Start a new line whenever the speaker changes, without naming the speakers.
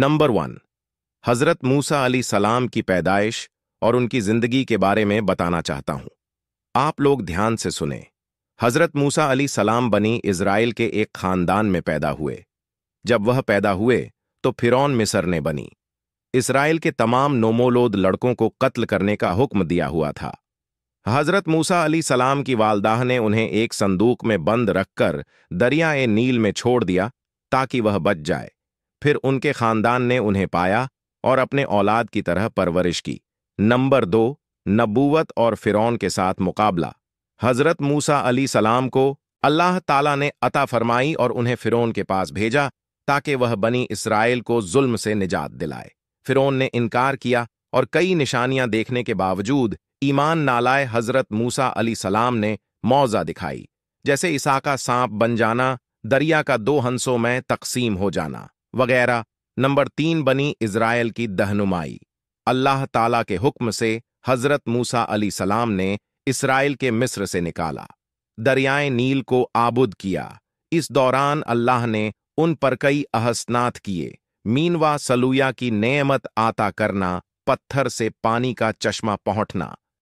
number one हज़रत मूसा अली सलाम की पैदाइश और उनकी ज़िंदगी के बारे में बताना चाहता हूं आप लोग ध्यान से सुने हज़रत मूसा अली सलाम बनी इसराइल के एक ख़ानदान में पैदा हुए जब वह पैदा हुए तो फिरौन मिसर ने बनी इसराइल के तमाम नोमोलोद लड़कों को कत्ल करने का हुक्म दिया हुआ था हज़रत मूसा अली सलाम की वालदाह ने उन्हें एक संदूक में बंद रखकर दरिया ए नील में छोड़ दिया ताकि वह बच जाए फिर उनके खानदान ने उन्हें पाया और अपने औलाद की तरह परवरिश की नंबर दो नबूवत और फिरौन के साथ मुकाबला हजरत मूसा अली सलाम को अल्लाह ताला ने अता फरमाई और उन्हें फिरौन के पास भेजा ताकि वह बनी इसराइल को जुल्म से निजात दिलाए फिरौन ने इनकार किया और कई निशानियां देखने के बावजूद ईमान नालाय हजरत मूसा अली सलाम ने मौजा दिखाई जैसे ईसा का सांप बन जाना दरिया का दो हंसों में तकसीम हो जाना वगैरह नंबर तीन बनी इसराइल की दहनुमाई अल्लाह ताला के हुक्म से हजरत मूसा अली सलाम ने इसराइल के मिस्र से निकाला दरियाए नील को आबुद किया इस दौरान अल्लाह ने उन पर कई अहसनात किए मीनवा सलूया की नेमत आता करना पत्थर से पानी का चश्मा पहुंचना